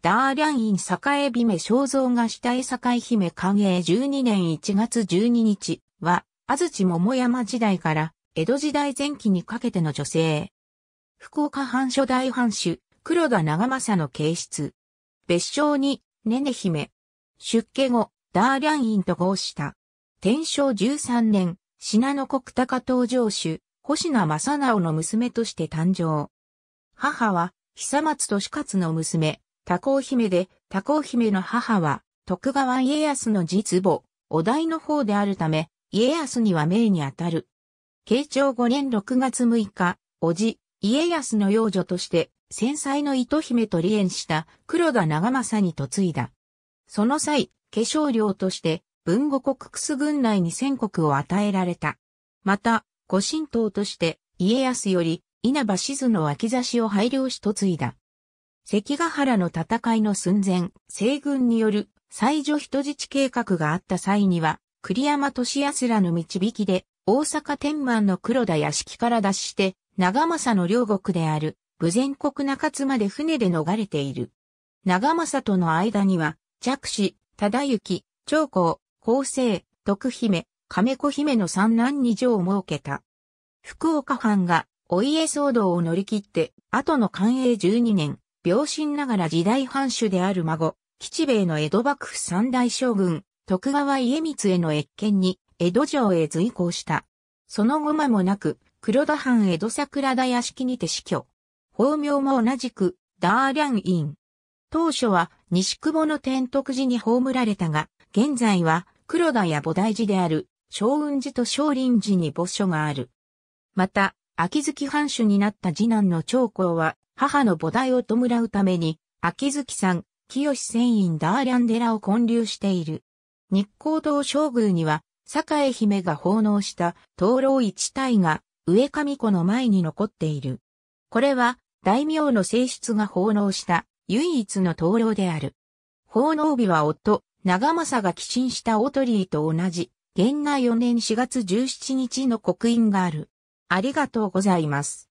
ダーリャンイン栄姫肖像画下絵栄姫寛永12年1月12日は、安土桃山時代から江戸時代前期にかけての女性。福岡藩初代藩主、黒田長政の形質。別称に、ねね姫。出家後、ダーリャンインと合した。天正13年、信濃国高登場主、星名正直の娘として誕生。母は、久松利勝の娘、多幸姫で、多幸姫の母は、徳川家康の実母、お題の方であるため、家康には命にあたる。慶長5年6月6日、おじ、家康の養女として、戦災の糸姫と離縁した黒田長政に嫁いだ。その際、化粧料として、文後国楠軍内に戦国を与えられた。また、御神道として、家康より、稲葉静の脇差しを配慮し嫁いだ。関ヶ原の戦いの寸前、西軍による最女人質計画があった際には、栗山俊康らの導きで、大阪天満の黒田屋敷から脱して、長政の両国である、武前国中津まで船で逃れている。長政との間には、弱子、忠行、長江、厚生、徳姫、亀子姫の三男二女を設けた。福岡藩が、お家騒動を乗り切って、後の寛永十二年、病身ながら時代藩主である孫、吉兵衛の江戸幕府三大将軍、徳川家光への越見に、江戸城へ随行した。その後間もなく、黒田藩江戸桜田屋敷にて死去。法名も同じく、ダーリャン院。当初は西久保の天徳寺に葬られたが、現在は黒田や菩提寺である、昭雲寺と昭林寺に墓所がある。また、秋月藩主になった次男の長江は、母の菩提を弔うために、秋月さん、清船員ダーリャンデラを建立している。日光堂将宮には、栄姫が奉納した灯籠一体が上上子の前に残っている。これは大名の性質が奉納した唯一の灯籠である。奉納日は夫、長政が寄進したオトリーと同じ、元内4年4月17日の刻印がある。ありがとうございます。